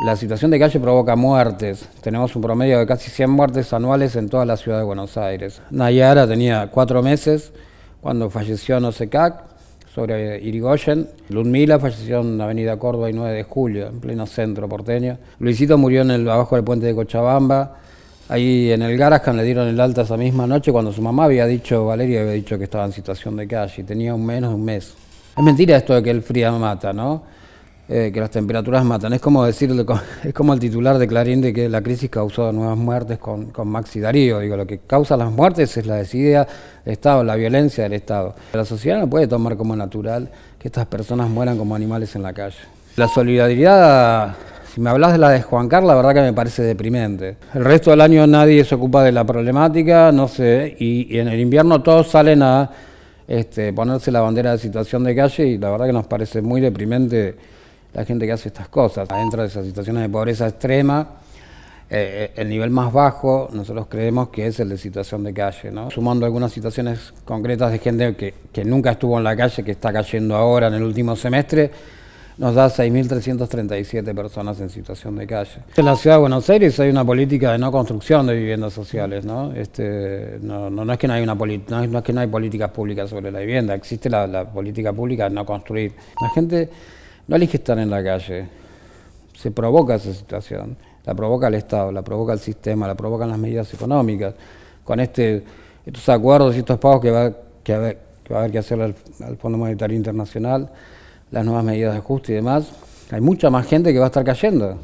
La situación de calle provoca muertes. Tenemos un promedio de casi 100 muertes anuales en toda la ciudad de Buenos Aires. Nayara tenía cuatro meses cuando falleció en Osecac, sobre Irigoyen. Mila falleció en avenida Córdoba y 9 de julio, en pleno centro porteño. Luisito murió en el, abajo del puente de Cochabamba. Ahí en el Garajan le dieron el alta esa misma noche cuando su mamá había dicho, Valeria había dicho que estaba en situación de calle. Tenía un menos de un mes. Es mentira esto de que el frío mata, ¿no? Eh, que las temperaturas matan. Es como decirle, es como el titular de Clarín de que la crisis causó nuevas muertes con, con Max y Darío. Digo, lo que causa las muertes es la desidia del Estado, la violencia del Estado. La sociedad no puede tomar como natural que estas personas mueran como animales en la calle. La solidaridad si me hablas de la de Juan Carlos, la verdad que me parece deprimente. El resto del año nadie se ocupa de la problemática, no sé, y, en el invierno todos salen a este, ponerse la bandera de situación de calle y la verdad que nos parece muy deprimente la gente que hace estas cosas. Dentro de esas situaciones de pobreza extrema, eh, eh, el nivel más bajo nosotros creemos que es el de situación de calle, Sumando algunas situaciones concretas de gente que, nunca estuvo en la calle, que está cayendo ahora en el último semestre, nos da 6.337 personas en situación de calle. En la ciudad de Buenos Aires hay una política de no construcción de viviendas sociales, ¿no? Este, no, es que no hay una no que no hay políticas públicas sobre la vivienda, existe la, la política pública de no construir. La gente no elige estar en la calle, se provoca esa situación, la provoca el Estado, la provoca el sistema, la provocan las medidas económicas, con este, estos acuerdos y estos pagos que va, a haber que hacer al, FMI, Fondo Monetario Internacional, las nuevas medidas de ajuste y demás, hay mucha más gente que va a estar cayendo.